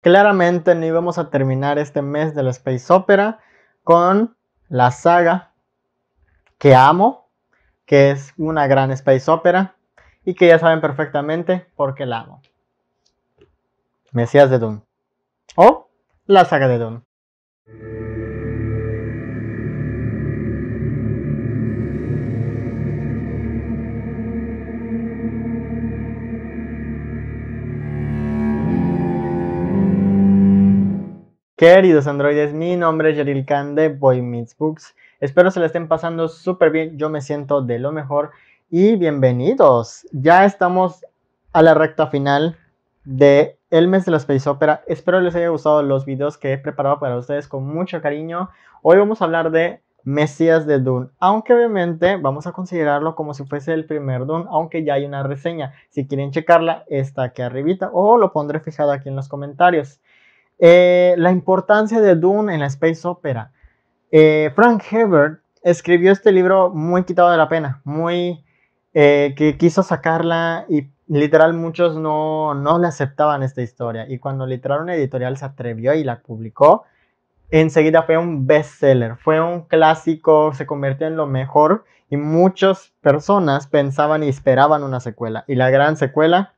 Claramente no íbamos a terminar este mes de la Space Opera con la saga que amo, que es una gran Space Opera y que ya saben perfectamente por qué la amo. Mesías de Doom O la saga de Dune. Queridos androides, mi nombre es Yeril Khan de Boy Meets Books. Espero se la estén pasando súper bien, yo me siento de lo mejor y bienvenidos. Ya estamos a la recta final de el mes de la Space Opera. Espero les haya gustado los videos que he preparado para ustedes con mucho cariño. Hoy vamos a hablar de Mesías de Dune, aunque obviamente vamos a considerarlo como si fuese el primer Dune, aunque ya hay una reseña. Si quieren checarla, está aquí arribita o lo pondré fijado aquí en los comentarios. Eh, la importancia de Dune en la space opera. Eh, Frank Herbert escribió este libro muy quitado de la pena, muy eh, que quiso sacarla y literal muchos no, no le aceptaban esta historia. Y cuando literal una editorial se atrevió y la publicó, enseguida fue un bestseller, fue un clásico, se convirtió en lo mejor y muchas personas pensaban y esperaban una secuela. Y la gran secuela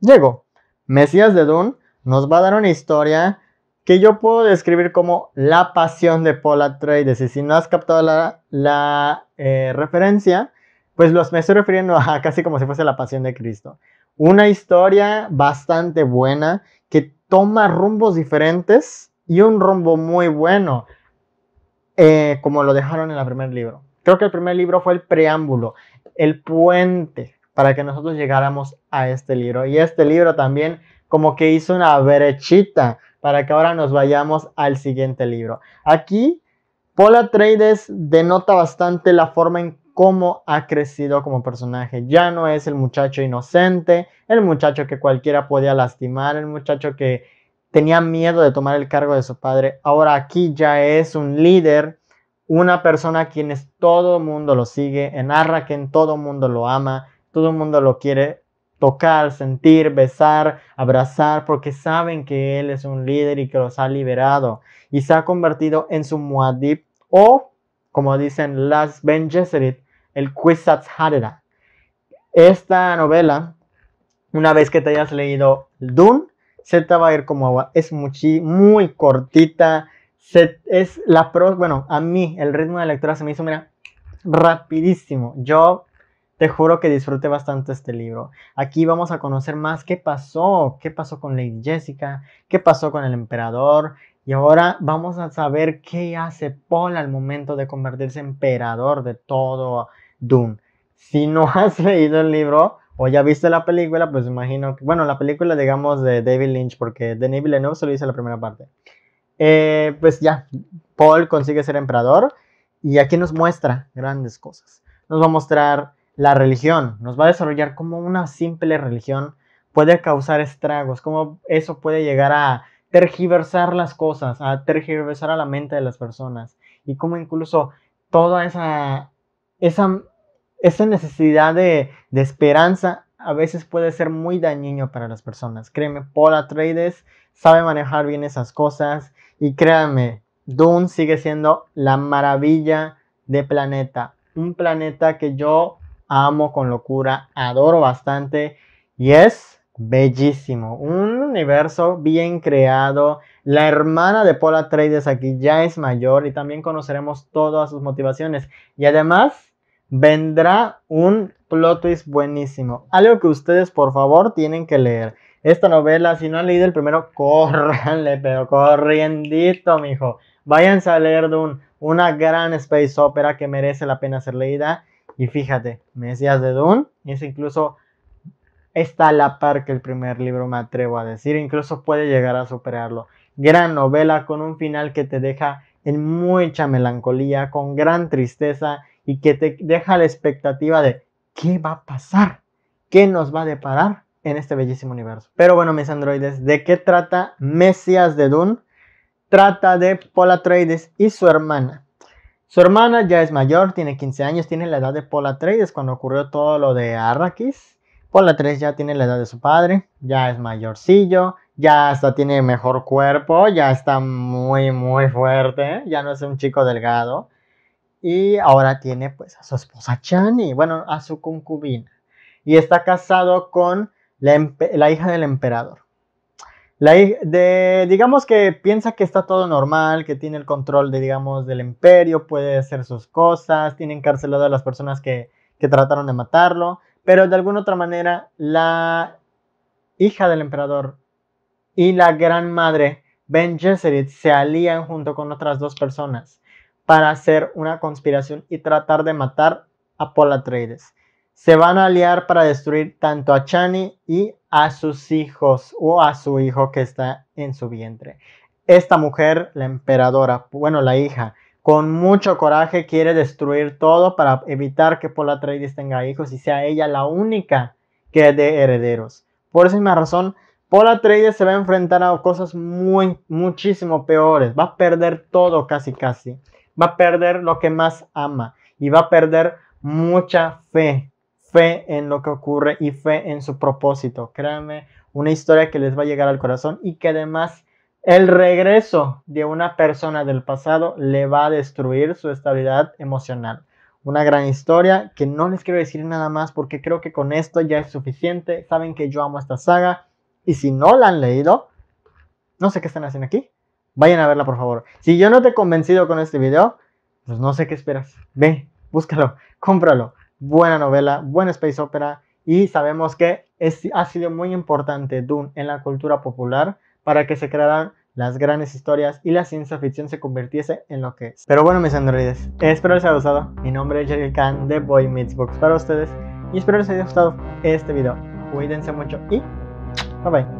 llegó. Mesías de Dune nos va a dar una historia que yo puedo describir como la pasión de Paul Atreides. Y si no has captado la, eh, referencia, pues los, me estoy refiriendo a casi como si fuese la pasión de Cristo. Una historia bastante buena que toma rumbos diferentes y un rumbo muy bueno, eh, como lo dejaron en el primer libro. Creo que el primer libro fue el preámbulo, el puente para que nosotros llegáramos a este libro. Y este libro también como que hizo una brechita para que ahora nos vayamos al siguiente libro. Aquí, Paula Trades denota bastante la forma en cómo ha crecido como personaje. Ya no es el muchacho inocente, el muchacho que cualquiera podía lastimar, el muchacho que tenía miedo de tomar el cargo de su padre. Ahora aquí ya es un líder, una persona a quienes todo el mundo lo sigue. En Arraken todo mundo lo ama, todo el mundo lo quiere tocar, sentir, besar, abrazar, porque saben que Él es un líder y que los ha liberado y se ha convertido en su muadib o, como dicen las Ben el Kwisatz Harera. Esta novela, una vez que te hayas leído Dune, se te va a ir como agua. Es muy, cortita. es la pro, bueno, a mí el ritmo de lectura se me hizo, mira, rapidísimo. Yo te juro que disfrute bastante este libro. Aquí vamos a conocer más qué pasó, qué pasó con Lady Jessica, qué pasó con el emperador. Y ahora vamos a saber qué hace Paul al momento de convertirse emperador de todo Doom. Si no has leído el libro o ya viste la película, pues imagino que, bueno, la película digamos de David Lynch, porque de Denis se solo hice la primera parte. Eh, pues ya, Paul consigue ser emperador y aquí nos muestra grandes cosas. Nos va a mostrar la religión nos va a desarrollar como una simple religión puede causar estragos, cómo eso puede llegar a tergiversar las cosas, a tergiversar a la mente de las personas y cómo incluso toda esa, esa, esa necesidad de, esperanza a veces puede ser muy dañino para las personas. Créeme, Paul Atreides... sabe manejar bien esas cosas y créanme, Dune sigue siendo la maravilla de planeta, un planeta que yo amo con locura, adoro bastante y es bellísimo. Un universo bien creado. La hermana de Paula Trades aquí ya es mayor y también conoceremos todas sus motivaciones. Y además vendrá un plot twist buenísimo. Algo que ustedes por favor tienen que leer. Esta novela, si no han leído el primero, córranle, pero corriendito, mijo. Váyanse a leer una gran space opera que merece la pena ser leída. Y fíjate, Mesías de Dune, y es incluso está a la par que el primer libro, me atrevo a decir, incluso puede llegar a superarlo. Gran novela con un final que te deja en mucha melancolía, con gran tristeza y que te deja la expectativa de qué va a pasar, qué nos va a deparar en este bellísimo universo. Pero bueno, mis androides, ¿de qué trata Mesías de Dune? Trata de Paul y su hermana, su hermana ya es mayor, tiene 15 años, tiene la edad de 3, es cuando ocurrió todo lo de Arrakis. Pola 3 ya tiene la edad de su padre, ya es mayorcillo, ya hasta tiene mejor cuerpo, ya está muy, muy fuerte, ya no es un chico delgado. Y ahora tiene pues a su esposa Chani, bueno, a su concubina. Y está casado con la hija del emperador. La, de, digamos que piensa que está todo normal, que tiene el control de, digamos, del imperio, puede hacer sus cosas, tiene encarcelado a las personas que, trataron de matarlo, pero de alguna otra manera la hija del emperador y la gran madre Ben Gesserit se alían junto con otras dos personas para hacer una conspiración y tratar de matar a Paul Atreides. Se van a aliar para destruir tanto a Chani y a sus hijos o a su hijo que está en su vientre. Esta mujer, la emperadora, bueno, la hija, con mucho coraje quiere destruir todo para evitar que Paul Atreides tenga hijos y sea ella la única que dé herederos. Por esa misma razón, Paul Atreides se va a enfrentar a cosas muy, muchísimo peores. Va a perder todo casi casi. Va a perder lo que más ama y va a perder mucha fe fe en lo que ocurre y fe en su propósito. Créanme, una historia que les va a llegar al corazón y que además el regreso de una persona del pasado le va a destruir su estabilidad emocional. Una gran historia que no les quiero decir nada más porque creo que con esto ya es suficiente. Saben que yo amo esta saga y si no la han leído, no sé qué están haciendo aquí. Vayan a verla por favor. Si yo no te he convencido con este video, pues no sé qué esperas. Ve, búscalo, cómpralo buena novela, buena space opera y sabemos que ha sido muy importante Dune en la cultura popular para que se crearan las grandes historias y la ciencia ficción se convirtiese en lo que es. Pero bueno, mis androides, espero les haya gustado. Mi nombre es Jerry Khan de Boy Meets para ustedes y espero les haya gustado este video. Cuídense mucho y bye bye.